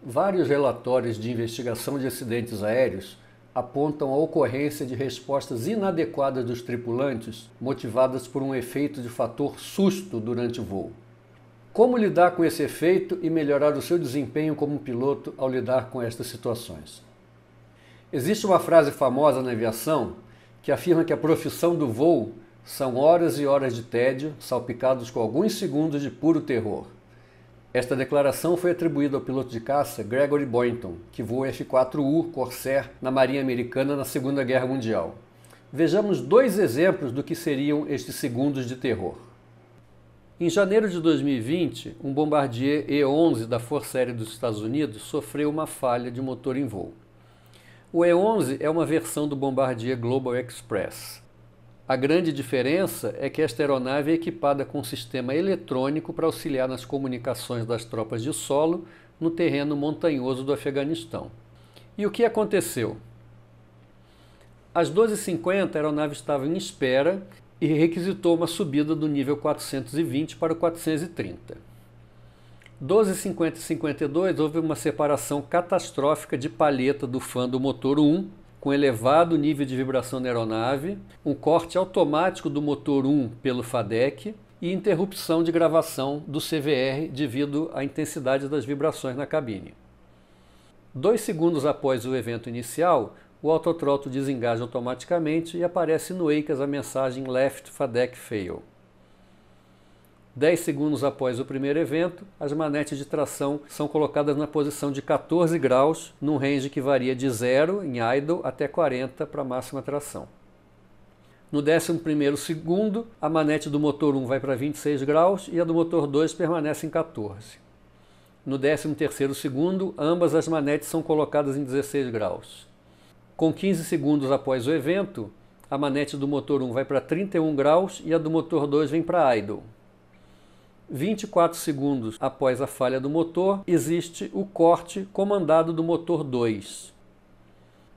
Vários relatórios de investigação de acidentes aéreos apontam a ocorrência de respostas inadequadas dos tripulantes, motivadas por um efeito de fator susto durante o voo. Como lidar com esse efeito e melhorar o seu desempenho como piloto ao lidar com estas situações? Existe uma frase famosa na aviação que afirma que a profissão do voo são horas e horas de tédio, salpicados com alguns segundos de puro terror. Esta declaração foi atribuída ao piloto de caça Gregory Boynton, que voou F-4U Corsair na Marinha Americana na Segunda Guerra Mundial. Vejamos dois exemplos do que seriam estes segundos de terror. Em janeiro de 2020, um Bombardier E-11 da Força Aérea dos Estados Unidos sofreu uma falha de motor em voo. O E-11 é uma versão do Bombardier Global Express, a grande diferença é que esta aeronave é equipada com um sistema eletrônico para auxiliar nas comunicações das tropas de solo no terreno montanhoso do Afeganistão. E o que aconteceu? Às 12h50, a aeronave estava em espera e requisitou uma subida do nível 420 para o 430. 12h50 e 52 houve uma separação catastrófica de palheta do fã do motor 1 com elevado nível de vibração na aeronave, um corte automático do motor 1 pelo FADEC e interrupção de gravação do CVR devido à intensidade das vibrações na cabine. Dois segundos após o evento inicial, o autotroto desengaja automaticamente e aparece no EICAS a mensagem Left FADEC Fail. 10 segundos após o primeiro evento, as manetes de tração são colocadas na posição de 14 graus, num range que varia de 0 em idle até 40 para máxima tração. No 11 segundo, a manete do motor 1 vai para 26 graus e a do motor 2 permanece em 14. No 13 segundo, ambas as manetes são colocadas em 16 graus. Com 15 segundos após o evento, a manete do motor 1 vai para 31 graus e a do motor 2 vem para idle. 24 segundos após a falha do motor, existe o corte comandado do motor 2.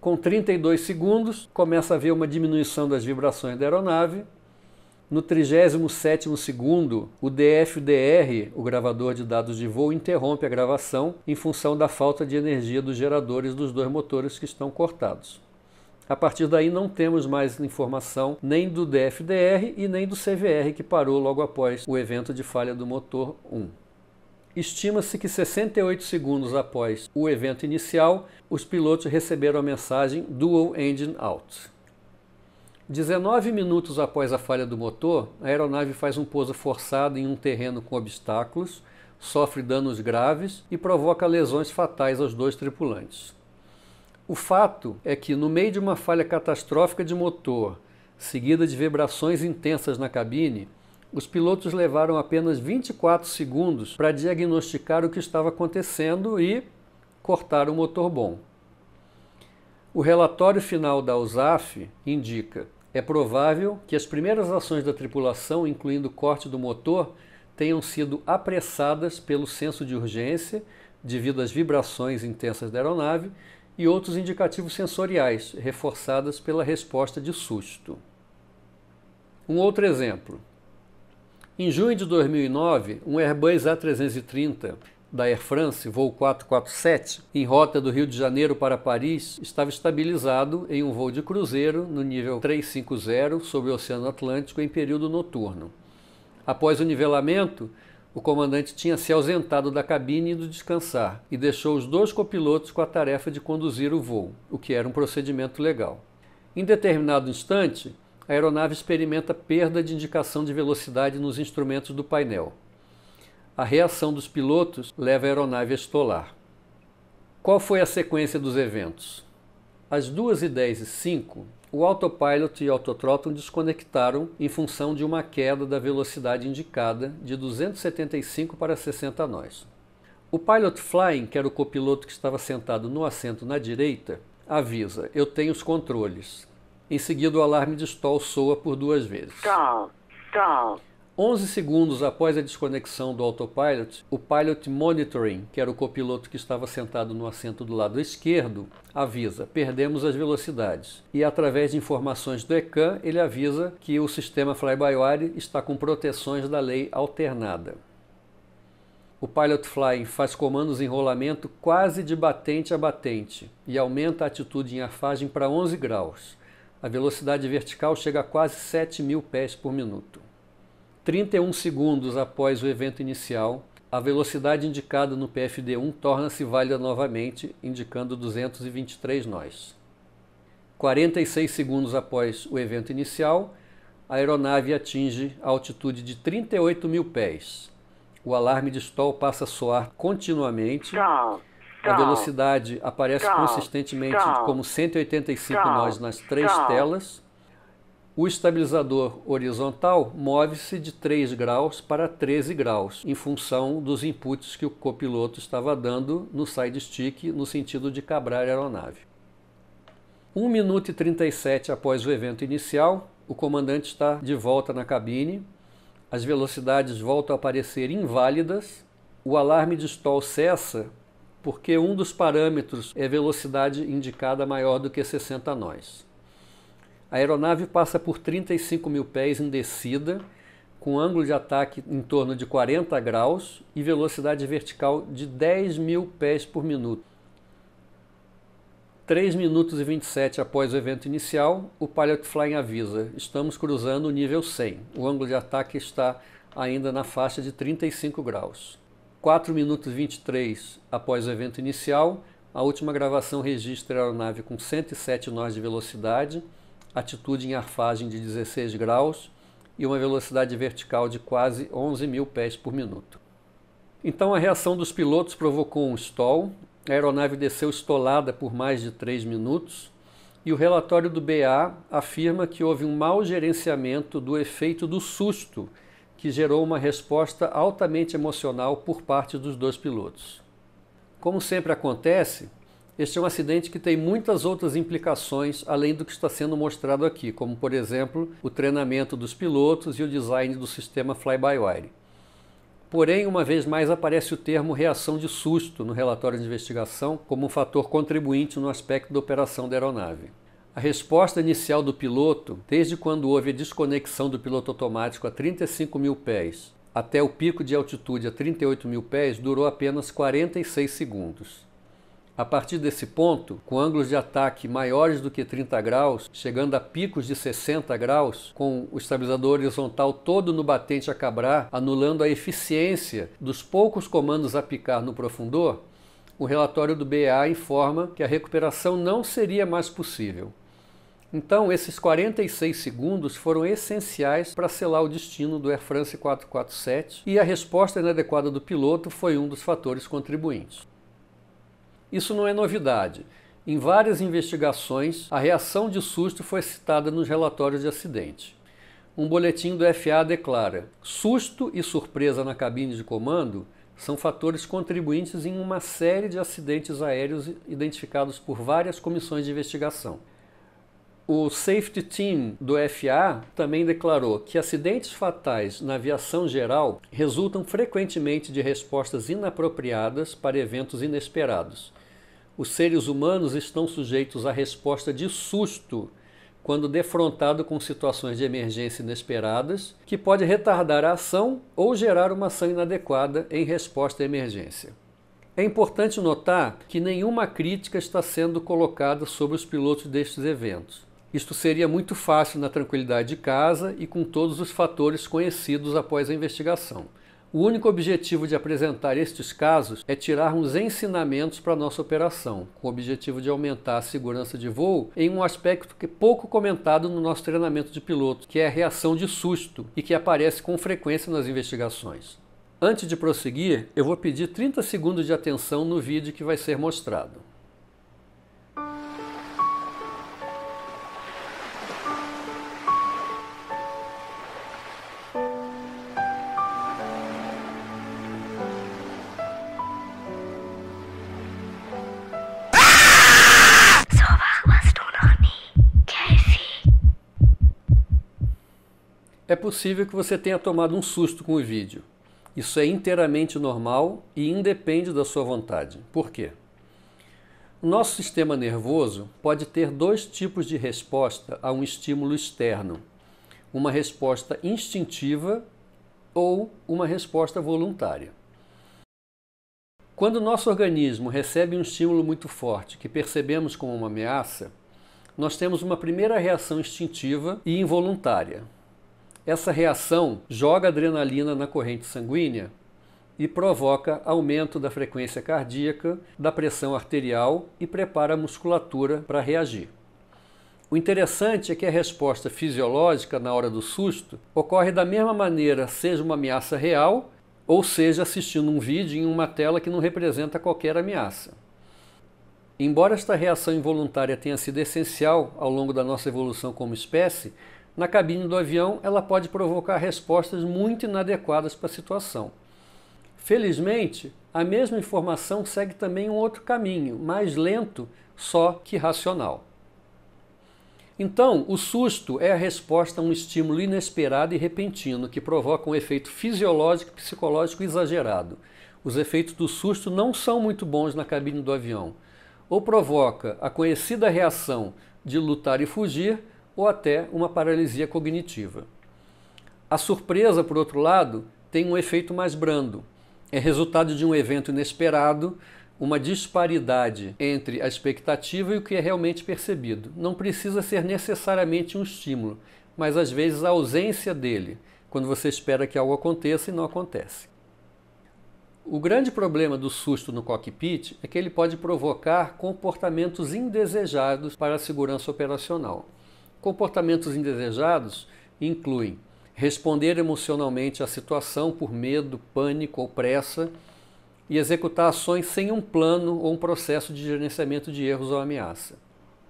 Com 32 segundos, começa a haver uma diminuição das vibrações da aeronave. No 37 segundo, o DFDR, o gravador de dados de voo, interrompe a gravação em função da falta de energia dos geradores dos dois motores que estão cortados. A partir daí não temos mais informação nem do DFDR e nem do CVR que parou logo após o evento de falha do motor 1. Estima-se que 68 segundos após o evento inicial, os pilotos receberam a mensagem Dual Engine Out. 19 minutos após a falha do motor, a aeronave faz um pouso forçado em um terreno com obstáculos, sofre danos graves e provoca lesões fatais aos dois tripulantes. O fato é que, no meio de uma falha catastrófica de motor, seguida de vibrações intensas na cabine, os pilotos levaram apenas 24 segundos para diagnosticar o que estava acontecendo e cortar o motor bom. O relatório final da USAF indica: é provável que as primeiras ações da tripulação, incluindo o corte do motor, tenham sido apressadas pelo senso de urgência devido às vibrações intensas da aeronave e outros indicativos sensoriais, reforçadas pela resposta de susto. Um outro exemplo. Em junho de 2009, um Airbus A330 da Air France, voo 447, em rota do Rio de Janeiro para Paris, estava estabilizado em um voo de cruzeiro no nível 350 sobre o Oceano Atlântico em período noturno. Após o nivelamento, o comandante tinha se ausentado da cabine indo descansar e deixou os dois copilotos com a tarefa de conduzir o voo, o que era um procedimento legal. Em determinado instante, a aeronave experimenta perda de indicação de velocidade nos instrumentos do painel. A reação dos pilotos leva a aeronave a estolar. Qual foi a sequência dos eventos? Às 2h10 e 5, o autopilot e o autotróton desconectaram em função de uma queda da velocidade indicada de 275 para 60 nós. O pilot flying, que era o copiloto que estava sentado no assento na direita, avisa: Eu tenho os controles. Em seguida, o alarme de stall soa por duas vezes. Stall, tá, stall. Tá. 11 segundos após a desconexão do autopilot, o pilot monitoring, que era o copiloto que estava sentado no assento do lado esquerdo, avisa: perdemos as velocidades. E através de informações do ECAN, ele avisa que o sistema fly-by-wire está com proteções da lei alternada. O Pilot Flying faz comandos em rolamento quase de batente a batente e aumenta a atitude em afagem para 11 graus. A velocidade vertical chega a quase 7 mil pés por minuto. 31 segundos após o evento inicial, a velocidade indicada no PFD1 torna-se válida novamente, indicando 223 nós. 46 segundos após o evento inicial, a aeronave atinge a altitude de 38 mil pés. O alarme de stall passa a soar continuamente. A velocidade aparece consistentemente como 185 nós nas três telas. O estabilizador horizontal move-se de 3 graus para 13 graus, em função dos inputs que o copiloto estava dando no side stick no sentido de cabrar a aeronave. 1 minuto e 37 após o evento inicial, o comandante está de volta na cabine, as velocidades voltam a aparecer inválidas, o alarme de stall cessa porque um dos parâmetros é velocidade indicada maior do que 60 nós. A aeronave passa por 35 mil pés em descida, com ângulo de ataque em torno de 40 graus e velocidade vertical de 10 mil pés por minuto. 3 minutos e 27 após o evento inicial, o Pilot Flying avisa: estamos cruzando o nível 100. O ângulo de ataque está ainda na faixa de 35 graus. 4 minutos e 23 após o evento inicial, a última gravação registra a aeronave com 107 nós de velocidade atitude em arfagem de 16 graus e uma velocidade vertical de quase 11 mil pés por minuto. Então a reação dos pilotos provocou um stall, a aeronave desceu estolada por mais de 3 minutos e o relatório do BA afirma que houve um mau gerenciamento do efeito do susto, que gerou uma resposta altamente emocional por parte dos dois pilotos. Como sempre acontece, este é um acidente que tem muitas outras implicações além do que está sendo mostrado aqui, como, por exemplo, o treinamento dos pilotos e o design do sistema fly-by-wire. Porém, uma vez mais aparece o termo reação de susto no relatório de investigação como um fator contribuinte no aspecto da operação da aeronave. A resposta inicial do piloto, desde quando houve a desconexão do piloto automático a 35 mil pés até o pico de altitude a 38 mil pés, durou apenas 46 segundos. A partir desse ponto, com ângulos de ataque maiores do que 30 graus, chegando a picos de 60 graus, com o estabilizador horizontal todo no batente a cabrar, anulando a eficiência dos poucos comandos a picar no profundor, o relatório do BA informa que a recuperação não seria mais possível. Então, esses 46 segundos foram essenciais para selar o destino do Air France 447 e a resposta inadequada do piloto foi um dos fatores contribuintes. Isso não é novidade. Em várias investigações, a reação de susto foi citada nos relatórios de acidente. Um boletim do FA declara: susto e surpresa na cabine de comando são fatores contribuintes em uma série de acidentes aéreos identificados por várias comissões de investigação. O Safety Team do FA também declarou que acidentes fatais na aviação geral resultam frequentemente de respostas inapropriadas para eventos inesperados os seres humanos estão sujeitos à resposta de susto quando defrontado com situações de emergência inesperadas, que pode retardar a ação ou gerar uma ação inadequada em resposta à emergência. É importante notar que nenhuma crítica está sendo colocada sobre os pilotos destes eventos. Isto seria muito fácil na tranquilidade de casa e com todos os fatores conhecidos após a investigação. O único objetivo de apresentar estes casos é tirarmos ensinamentos para nossa operação, com o objetivo de aumentar a segurança de voo em um aspecto que é pouco comentado no nosso treinamento de piloto, que é a reação de susto e que aparece com frequência nas investigações. Antes de prosseguir, eu vou pedir 30 segundos de atenção no vídeo que vai ser mostrado. possível que você tenha tomado um susto com o vídeo. Isso é inteiramente normal e independe da sua vontade. Por quê? Nosso sistema nervoso pode ter dois tipos de resposta a um estímulo externo: uma resposta instintiva ou uma resposta voluntária. Quando nosso organismo recebe um estímulo muito forte que percebemos como uma ameaça, nós temos uma primeira reação instintiva e involuntária, essa reação joga adrenalina na corrente sanguínea e provoca aumento da frequência cardíaca, da pressão arterial e prepara a musculatura para reagir. O interessante é que a resposta fisiológica na hora do susto ocorre da mesma maneira, seja uma ameaça real ou seja assistindo um vídeo em uma tela que não representa qualquer ameaça. Embora esta reação involuntária tenha sido essencial ao longo da nossa evolução como espécie, na cabine do avião, ela pode provocar respostas muito inadequadas para a situação. Felizmente, a mesma informação segue também um outro caminho, mais lento, só que racional. Então, o susto é a resposta a um estímulo inesperado e repentino, que provoca um efeito fisiológico e psicológico exagerado. Os efeitos do susto não são muito bons na cabine do avião. Ou provoca a conhecida reação de lutar e fugir, ou até uma paralisia cognitiva. A surpresa, por outro lado, tem um efeito mais brando. É resultado de um evento inesperado, uma disparidade entre a expectativa e o que é realmente percebido. Não precisa ser necessariamente um estímulo, mas às vezes a ausência dele, quando você espera que algo aconteça e não acontece. O grande problema do susto no cockpit é que ele pode provocar comportamentos indesejados para a segurança operacional. Comportamentos indesejados incluem responder emocionalmente à situação por medo, pânico ou pressa e executar ações sem um plano ou um processo de gerenciamento de erros ou ameaça.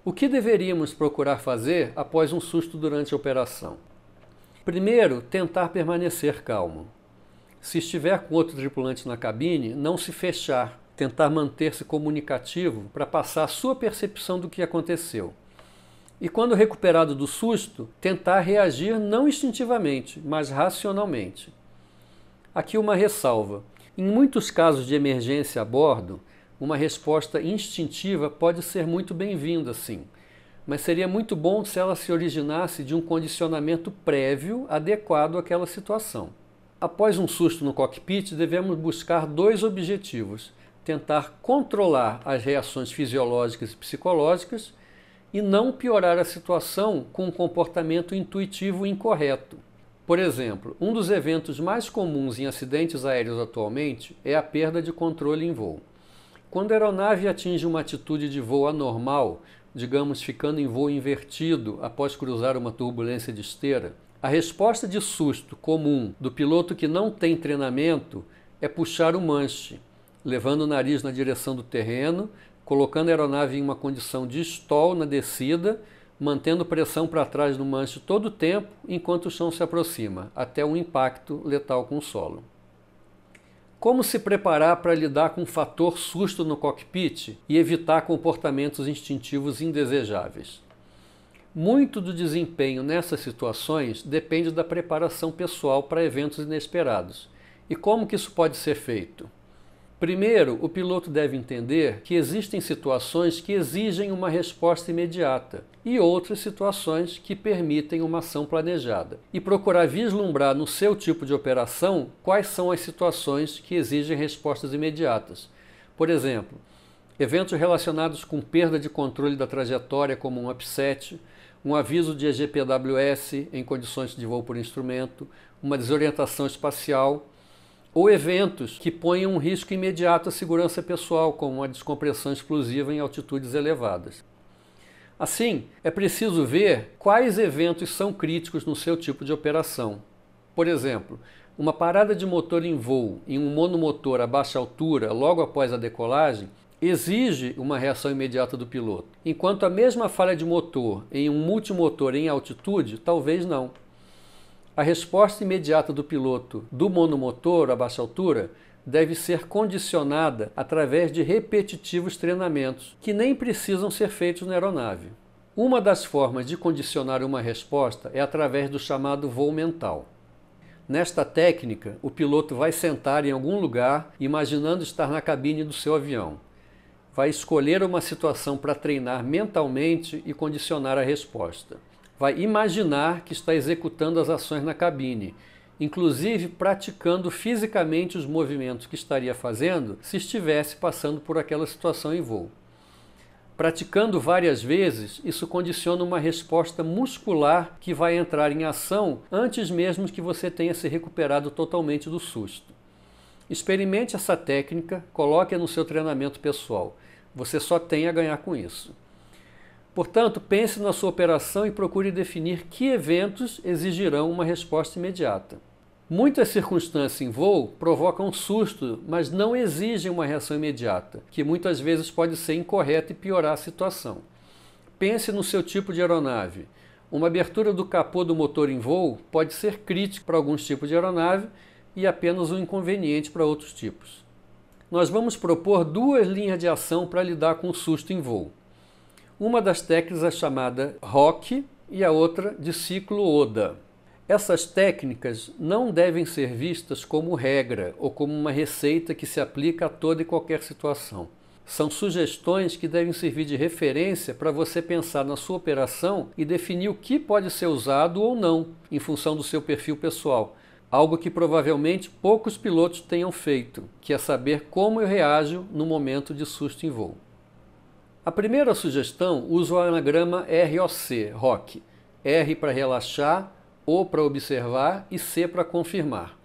O que deveríamos procurar fazer após um susto durante a operação? Primeiro, tentar permanecer calmo. Se estiver com outro tripulante na cabine, não se fechar, tentar manter-se comunicativo para passar a sua percepção do que aconteceu e, quando recuperado do susto, tentar reagir não instintivamente, mas racionalmente. Aqui uma ressalva: em muitos casos de emergência a bordo, uma resposta instintiva pode ser muito bem-vinda, sim, mas seria muito bom se ela se originasse de um condicionamento prévio adequado àquela situação. Após um susto no cockpit, devemos buscar dois objetivos: tentar controlar as reações fisiológicas e psicológicas e não piorar a situação com um comportamento intuitivo incorreto. Por exemplo, um dos eventos mais comuns em acidentes aéreos atualmente é a perda de controle em voo. Quando a aeronave atinge uma atitude de voo anormal, digamos ficando em voo invertido após cruzar uma turbulência de esteira, a resposta de susto comum do piloto que não tem treinamento é puxar o manche, levando o nariz na direção do terreno, colocando a aeronave em uma condição de stall na descida, mantendo pressão para trás do manche todo o tempo enquanto o chão se aproxima, até um impacto letal com o solo. Como se preparar para lidar com o fator susto no cockpit e evitar comportamentos instintivos indesejáveis? Muito do desempenho nessas situações depende da preparação pessoal para eventos inesperados. E como que isso pode ser feito? Primeiro, o piloto deve entender que existem situações que exigem uma resposta imediata e outras situações que permitem uma ação planejada, e procurar vislumbrar no seu tipo de operação quais são as situações que exigem respostas imediatas. Por exemplo, eventos relacionados com perda de controle da trajetória, como um upset, um aviso de EGPWS em condições de voo por instrumento, uma desorientação espacial ou eventos que ponham um risco imediato à segurança pessoal, como a descompressão explosiva em altitudes elevadas. Assim, é preciso ver quais eventos são críticos no seu tipo de operação. Por exemplo, uma parada de motor em voo em um monomotor a baixa altura logo após a decolagem exige uma reação imediata do piloto, enquanto a mesma falha de motor em um multimotor em altitude talvez não. A resposta imediata do piloto do monomotor a baixa altura deve ser condicionada através de repetitivos treinamentos, que nem precisam ser feitos na aeronave. Uma das formas de condicionar uma resposta é através do chamado voo mental. Nesta técnica, o piloto vai sentar em algum lugar, imaginando estar na cabine do seu avião. Vai escolher uma situação para treinar mentalmente e condicionar a resposta vai imaginar que está executando as ações na cabine, inclusive praticando fisicamente os movimentos que estaria fazendo se estivesse passando por aquela situação em voo. Praticando várias vezes, isso condiciona uma resposta muscular que vai entrar em ação antes mesmo que você tenha se recuperado totalmente do susto. Experimente essa técnica, coloque-a no seu treinamento pessoal. Você só tem a ganhar com isso. Portanto, pense na sua operação e procure definir que eventos exigirão uma resposta imediata. Muitas circunstâncias em voo provocam um susto, mas não exigem uma reação imediata, que muitas vezes pode ser incorreta e piorar a situação. Pense no seu tipo de aeronave. Uma abertura do capô do motor em voo pode ser crítica para alguns tipos de aeronave e apenas um inconveniente para outros tipos. Nós vamos propor duas linhas de ação para lidar com o susto em voo. Uma das técnicas é chamada ROC e a outra de ciclo ODA. Essas técnicas não devem ser vistas como regra ou como uma receita que se aplica a toda e qualquer situação. São sugestões que devem servir de referência para você pensar na sua operação e definir o que pode ser usado ou não, em função do seu perfil pessoal. Algo que provavelmente poucos pilotos tenham feito, que é saber como eu reajo no momento de susto em voo. A primeira sugestão usa o anagrama ROC, ROC. R para relaxar, O para observar e C para confirmar.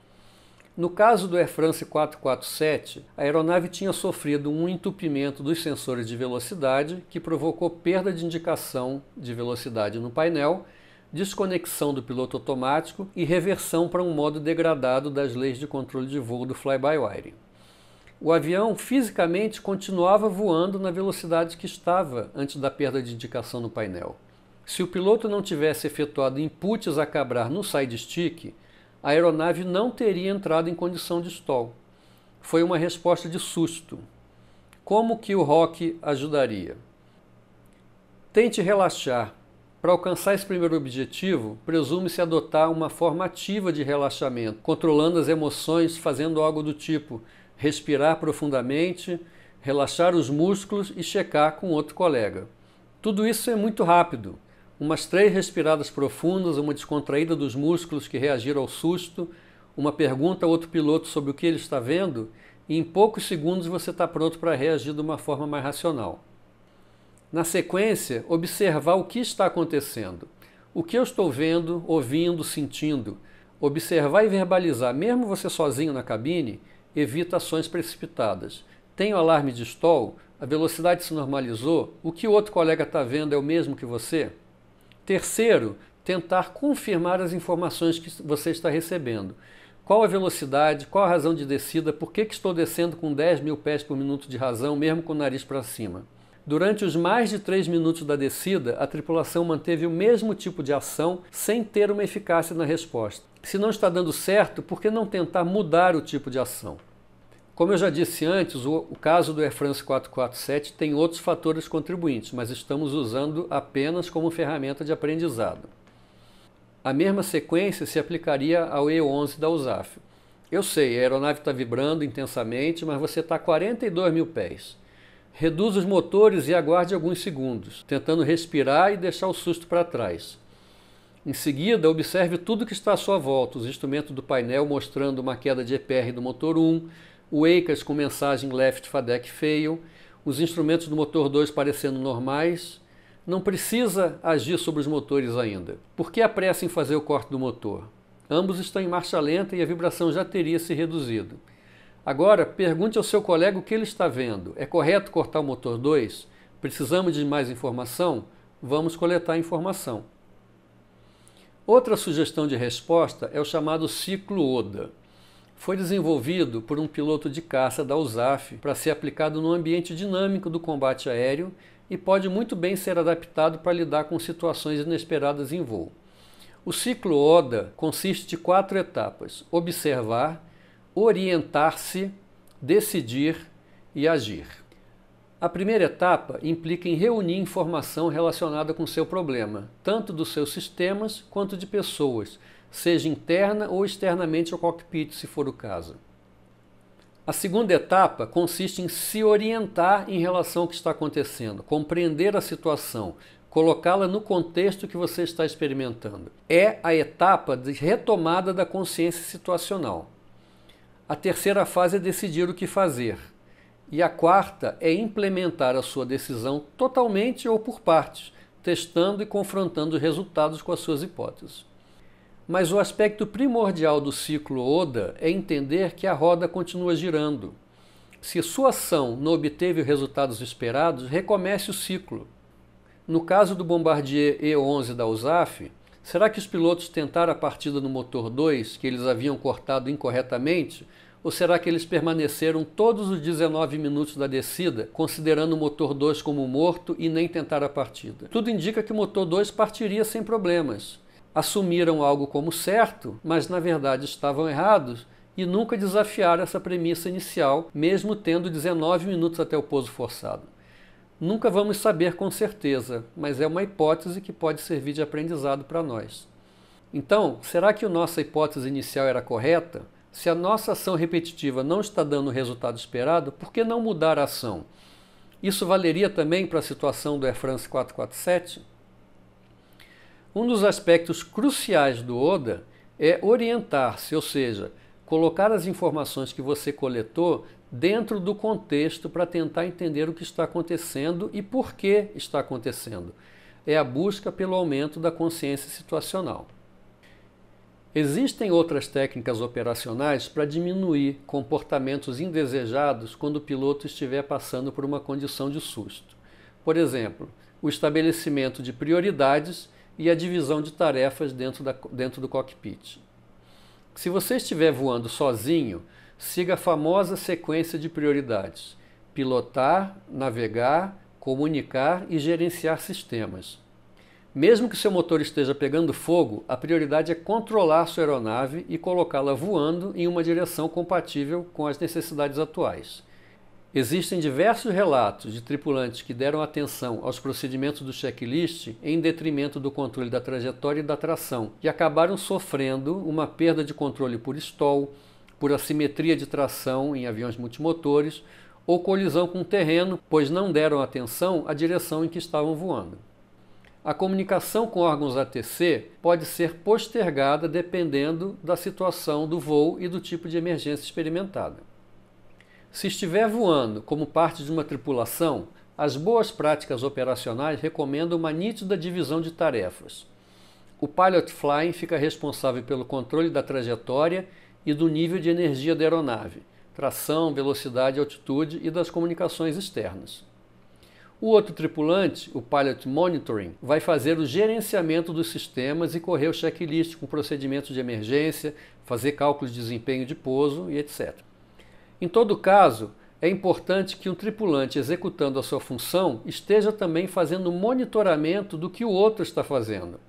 No caso do Air France 447, a aeronave tinha sofrido um entupimento dos sensores de velocidade que provocou perda de indicação de velocidade no painel, desconexão do piloto automático e reversão para um modo degradado das leis de controle de voo do fly-by-wire o avião fisicamente continuava voando na velocidade que estava antes da perda de indicação no painel. Se o piloto não tivesse efetuado inputs a cabrar no side stick, a aeronave não teria entrado em condição de stall. Foi uma resposta de susto. Como que o rock ajudaria? Tente relaxar. Para alcançar esse primeiro objetivo, presume-se adotar uma forma ativa de relaxamento, controlando as emoções, fazendo algo do tipo respirar profundamente, relaxar os músculos e checar com outro colega. Tudo isso é muito rápido. Umas três respiradas profundas, uma descontraída dos músculos que reagiram ao susto, uma pergunta a outro piloto sobre o que ele está vendo, e em poucos segundos você está pronto para reagir de uma forma mais racional. Na sequência, observar o que está acontecendo. O que eu estou vendo, ouvindo, sentindo. Observar e verbalizar, mesmo você sozinho na cabine, evita ações precipitadas. Tem o alarme de stall? A velocidade se normalizou? O que o outro colega está vendo é o mesmo que você? Terceiro, tentar confirmar as informações que você está recebendo. Qual a velocidade, qual a razão de descida, por que, que estou descendo com 10 mil pés por minuto de razão, mesmo com o nariz para cima? Durante os mais de 3 minutos da descida, a tripulação manteve o mesmo tipo de ação sem ter uma eficácia na resposta. Se não está dando certo, por que não tentar mudar o tipo de ação? Como eu já disse antes, o, o caso do Air France 447 tem outros fatores contribuintes, mas estamos usando apenas como ferramenta de aprendizado. A mesma sequência se aplicaria ao E11 da USAF. Eu sei, a aeronave está vibrando intensamente, mas você está a 42 mil pés. Reduz os motores e aguarde alguns segundos, tentando respirar e deixar o susto para trás. Em seguida, observe tudo que está à sua volta: os instrumentos do painel mostrando uma queda de EPR do motor 1, o EICAS com mensagem Left FADEC Fail, os instrumentos do motor 2 parecendo normais, não precisa agir sobre os motores ainda. Por que a pressa em fazer o corte do motor? Ambos estão em marcha lenta e a vibração já teria se reduzido. Agora, pergunte ao seu colega o que ele está vendo. É correto cortar o motor 2? Precisamos de mais informação? Vamos coletar a informação. Outra sugestão de resposta é o chamado ciclo ODA foi desenvolvido por um piloto de caça da USAF para ser aplicado no ambiente dinâmico do combate aéreo e pode muito bem ser adaptado para lidar com situações inesperadas em voo. O ciclo ODA consiste de quatro etapas: observar, orientar-se, decidir e agir. A primeira etapa implica em reunir informação relacionada com seu problema, tanto dos seus sistemas quanto de pessoas, seja interna ou externamente ao cockpit, se for o caso. A segunda etapa consiste em se orientar em relação ao que está acontecendo, compreender a situação, colocá-la no contexto que você está experimentando. É a etapa de retomada da consciência situacional. A terceira fase é decidir o que fazer. E a quarta é implementar a sua decisão totalmente ou por partes, testando e confrontando os resultados com as suas hipóteses. Mas o aspecto primordial do ciclo Oda é entender que a roda continua girando. Se sua ação não obteve os resultados esperados, recomece o ciclo. No caso do Bombardier E11 da USAF, será que os pilotos tentaram a partida no motor 2, que eles haviam cortado incorretamente, ou será que eles permaneceram todos os 19 minutos da descida, considerando o motor 2 como morto e nem tentaram a partida? Tudo indica que o motor 2 partiria sem problemas, assumiram algo como certo, mas na verdade estavam errados e nunca desafiaram essa premissa inicial, mesmo tendo 19 minutos até o pouso forçado. Nunca vamos saber com certeza, mas é uma hipótese que pode servir de aprendizado para nós. Então, será que a nossa hipótese inicial era correta? Se a nossa ação repetitiva não está dando o resultado esperado, por que não mudar a ação? Isso valeria também para a situação do Air France 447? Um dos aspectos cruciais do ODA é orientar-se, ou seja, colocar as informações que você coletou dentro do contexto para tentar entender o que está acontecendo e por que está acontecendo. É a busca pelo aumento da consciência situacional. Existem outras técnicas operacionais para diminuir comportamentos indesejados quando o piloto estiver passando por uma condição de susto. Por exemplo, o estabelecimento de prioridades e a divisão de tarefas dentro, da, dentro do cockpit. Se você estiver voando sozinho, siga a famosa sequência de prioridades: pilotar, navegar, comunicar e gerenciar sistemas. Mesmo que seu motor esteja pegando fogo, a prioridade é controlar sua aeronave e colocá-la voando em uma direção compatível com as necessidades atuais. Existem diversos relatos de tripulantes que deram atenção aos procedimentos do checklist em detrimento do controle da trajetória e da tração e acabaram sofrendo uma perda de controle por stall, por assimetria de tração em aviões multimotores ou colisão com o terreno, pois não deram atenção à direção em que estavam voando. A comunicação com órgãos ATC pode ser postergada dependendo da situação do voo e do tipo de emergência experimentada. Se estiver voando como parte de uma tripulação, as boas práticas operacionais recomendam uma nítida divisão de tarefas. O pilot flying fica responsável pelo controle da trajetória e do nível de energia da aeronave, tração, velocidade, altitude e das comunicações externas. O outro tripulante, o Pilot Monitoring, vai fazer o gerenciamento dos sistemas e correr o checklist com procedimentos de emergência, fazer cálculos de desempenho de pouso e etc. Em todo caso, é importante que um tripulante executando a sua função esteja também fazendo monitoramento do que o outro está fazendo.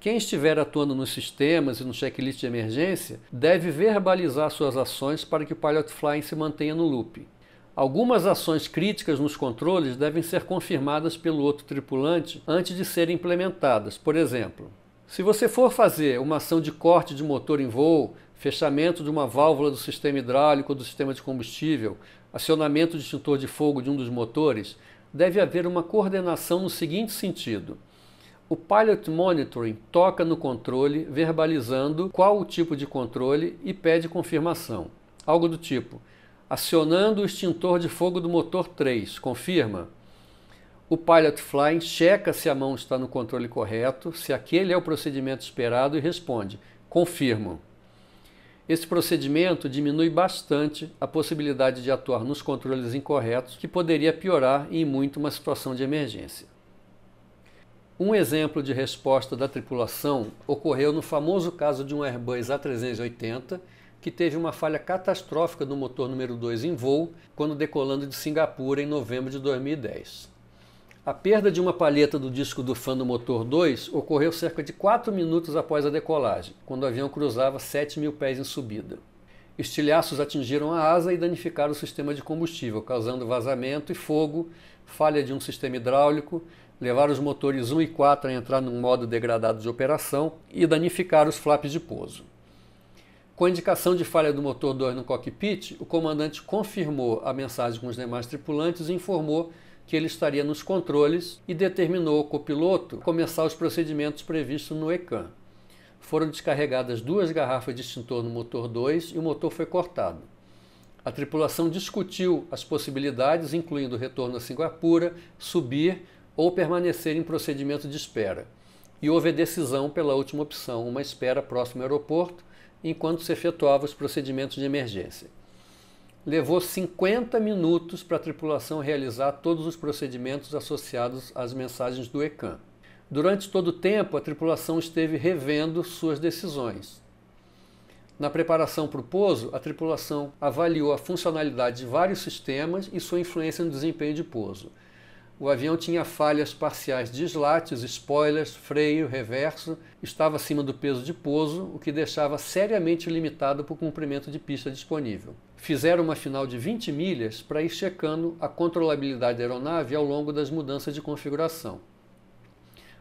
Quem estiver atuando nos sistemas e no checklist de emergência deve verbalizar suas ações para que o pilot flying se mantenha no loop. Algumas ações críticas nos controles devem ser confirmadas pelo outro tripulante antes de serem implementadas. Por exemplo, se você for fazer uma ação de corte de motor em voo, fechamento de uma válvula do sistema hidráulico ou do sistema de combustível, acionamento de extintor de fogo de um dos motores, deve haver uma coordenação no seguinte sentido. O Pilot Monitoring toca no controle, verbalizando qual o tipo de controle e pede confirmação. Algo do tipo: acionando o extintor de fogo do motor 3, confirma. O Pilot Flying checa se a mão está no controle correto, se aquele é o procedimento esperado e responde: confirmo. Esse procedimento diminui bastante a possibilidade de atuar nos controles incorretos, que poderia piorar em muito uma situação de emergência. Um exemplo de resposta da tripulação ocorreu no famoso caso de um Airbus A380, que teve uma falha catastrófica no motor número 2 em voo quando decolando de Singapura em novembro de 2010. A perda de uma palheta do disco do fã do motor 2 ocorreu cerca de 4 minutos após a decolagem, quando o avião cruzava 7 mil pés em subida. Estilhaços atingiram a asa e danificaram o sistema de combustível, causando vazamento e fogo, falha de um sistema hidráulico, levaram os motores 1 e 4 a entrar num modo degradado de operação e danificaram os flaps de pouso. Com a indicação de falha do motor 2 no cockpit, o comandante confirmou a mensagem com os demais tripulantes e informou que ele estaria nos controles e determinou ao copiloto começar os procedimentos previstos no ECAN. Foram descarregadas duas garrafas de extintor no motor 2 e o motor foi cortado. A tripulação discutiu as possibilidades, incluindo o retorno a Singapura, subir ou permanecer em procedimento de espera. E houve a decisão pela última opção, uma espera próximo ao aeroporto, enquanto se efetuava os procedimentos de emergência levou 50 minutos para a tripulação realizar todos os procedimentos associados às mensagens do ECAM. Durante todo o tempo, a tripulação esteve revendo suas decisões. Na preparação para o pouso, a tripulação avaliou a funcionalidade de vários sistemas e sua influência no desempenho de pouso. O avião tinha falhas parciais de slats, spoilers, freio, reverso, estava acima do peso de pouso, o que deixava seriamente limitado para o comprimento de pista disponível. Fizeram uma final de 20 milhas para ir checando a controlabilidade da aeronave ao longo das mudanças de configuração.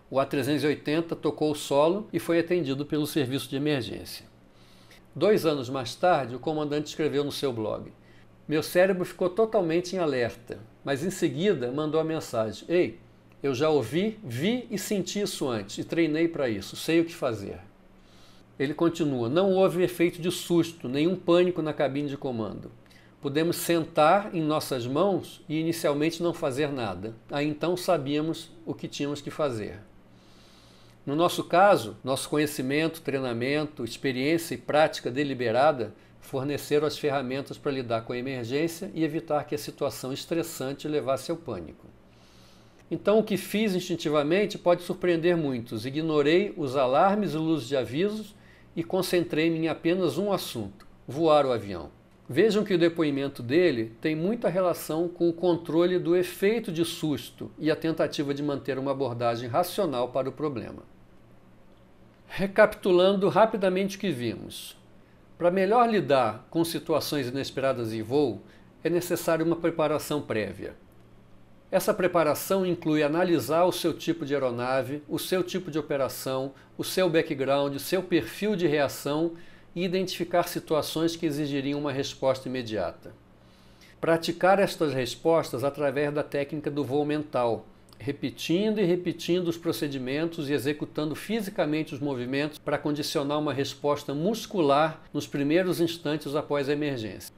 O A380 tocou o solo e foi atendido pelo serviço de emergência. Dois anos mais tarde, o comandante escreveu no seu blog: Meu cérebro ficou totalmente em alerta mas em seguida mandou a mensagem: Ei, eu já ouvi, vi e senti isso antes e treinei para isso, sei o que fazer. Ele continua: Não houve efeito de susto, nenhum pânico na cabine de comando. Podemos sentar em nossas mãos e inicialmente não fazer nada. Aí então sabíamos o que tínhamos que fazer. No nosso caso, nosso conhecimento, treinamento, experiência e prática deliberada forneceram as ferramentas para lidar com a emergência e evitar que a situação estressante levasse ao pânico. Então, o que fiz instintivamente pode surpreender muitos. Ignorei os alarmes e luzes de avisos e concentrei-me em apenas um assunto: voar o avião. Vejam que o depoimento dele tem muita relação com o controle do efeito de susto e a tentativa de manter uma abordagem racional para o problema. Recapitulando rapidamente o que vimos. Para melhor lidar com situações inesperadas em voo, é necessária uma preparação prévia. Essa preparação inclui analisar o seu tipo de aeronave, o seu tipo de operação, o seu background, o seu perfil de reação e identificar situações que exigiriam uma resposta imediata. Praticar estas respostas através da técnica do voo mental, repetindo e repetindo os procedimentos e executando fisicamente os movimentos para condicionar uma resposta muscular nos primeiros instantes após a emergência.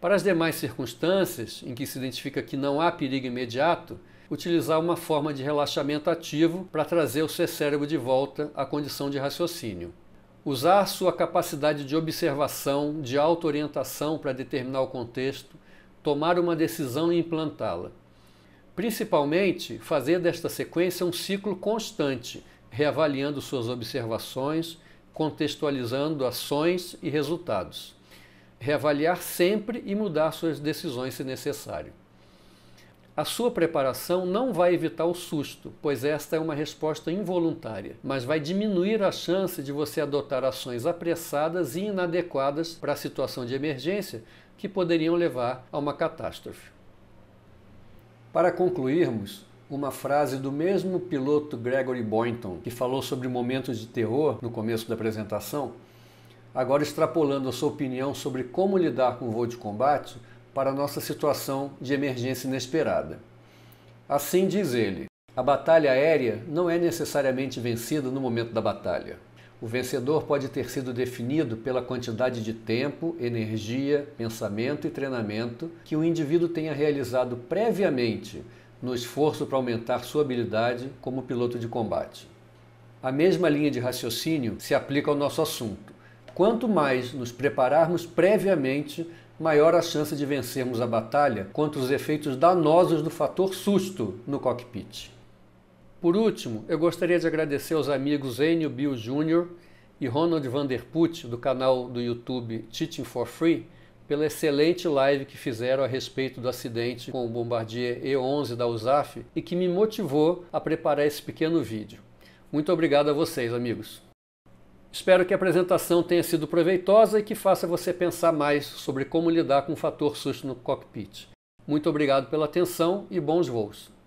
Para as demais circunstâncias em que se identifica que não há perigo imediato, utilizar uma forma de relaxamento ativo para trazer o seu cérebro de volta à condição de raciocínio. Usar sua capacidade de observação, de autoorientação para determinar o contexto, tomar uma decisão e implantá-la. Principalmente, fazer desta sequência um ciclo constante, reavaliando suas observações, contextualizando ações e resultados. Reavaliar sempre e mudar suas decisões se necessário. A sua preparação não vai evitar o susto, pois esta é uma resposta involuntária, mas vai diminuir a chance de você adotar ações apressadas e inadequadas para a situação de emergência que poderiam levar a uma catástrofe. Para concluirmos, uma frase do mesmo piloto Gregory Boynton, que falou sobre momentos de terror no começo da apresentação, agora extrapolando a sua opinião sobre como lidar com o voo de combate para a nossa situação de emergência inesperada. Assim diz ele: a batalha aérea não é necessariamente vencida no momento da batalha. O vencedor pode ter sido definido pela quantidade de tempo, energia, pensamento e treinamento que o indivíduo tenha realizado previamente no esforço para aumentar sua habilidade como piloto de combate. A mesma linha de raciocínio se aplica ao nosso assunto. Quanto mais nos prepararmos previamente, maior a chance de vencermos a batalha contra os efeitos danosos do fator susto no cockpit. Por último, eu gostaria de agradecer aos amigos Enio Bill Jr. e Ronald Vanderput, do canal do YouTube Teaching for Free, pela excelente live que fizeram a respeito do acidente com o Bombardier E11 da USAF e que me motivou a preparar esse pequeno vídeo. Muito obrigado a vocês, amigos. Espero que a apresentação tenha sido proveitosa e que faça você pensar mais sobre como lidar com o fator susto no cockpit. Muito obrigado pela atenção e bons voos.